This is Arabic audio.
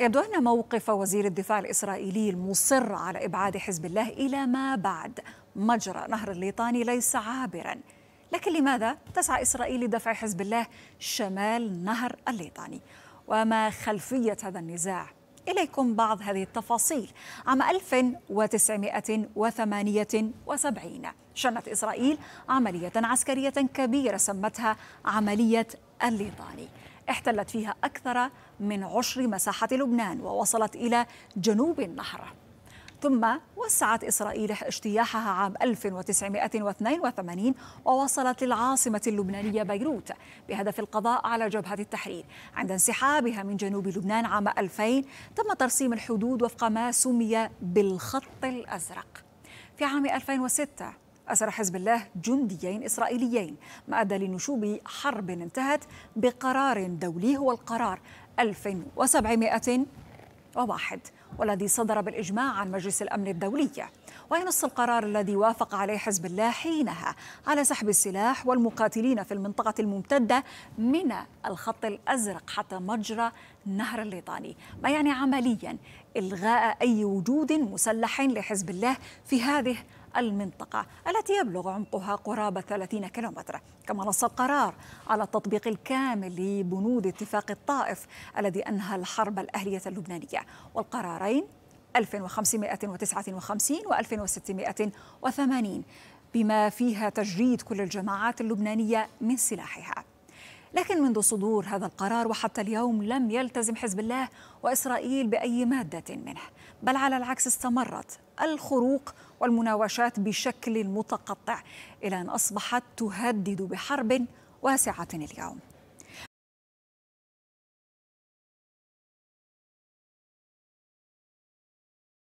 يبدو أن موقف وزير الدفاع الإسرائيلي المصر على إبعاد حزب الله إلى ما بعد مجرى نهر الليطاني ليس عابرا لكن لماذا تسعى إسرائيل لدفع حزب الله شمال نهر الليطاني وما خلفية هذا النزاع إليكم بعض هذه التفاصيل عام 1978 شنت إسرائيل عملية عسكرية كبيرة سمتها عملية الليطاني احتلت فيها أكثر من عشر مساحة لبنان ووصلت إلى جنوب النهر ثم وسعت إسرائيل اجتياحها عام 1982 ووصلت للعاصمة اللبنانية بيروت بهدف القضاء على جبهة التحرير عند انسحابها من جنوب لبنان عام 2000 تم ترسيم الحدود وفق ما سمي بالخط الأزرق في عام 2006 أسر حزب الله جنديين إسرائيليين ما أدى لنشوب حرب انتهت بقرار دولي هو القرار 1701 والذي صدر بالإجماع عن مجلس الأمن الدولي وينص القرار الذي وافق عليه حزب الله حينها على سحب السلاح والمقاتلين في المنطقة الممتدة من الخط الأزرق حتى مجرى نهر الليطاني ما يعني عمليا إلغاء أي وجود مسلح لحزب الله في هذه المنطقة التي يبلغ عمقها قرابة 30 كيلومتر كما نص القرار على التطبيق الكامل لبنود اتفاق الطائف الذي أنهى الحرب الأهلية اللبنانية والقرارين 1559 و 1680 بما فيها تجريد كل الجماعات اللبنانية من سلاحها لكن منذ صدور هذا القرار وحتى اليوم لم يلتزم حزب الله وإسرائيل بأي مادة منه بل على العكس استمرت الخروق والمناوشات بشكل متقطع إلى أن أصبحت تهدد بحرب واسعة اليوم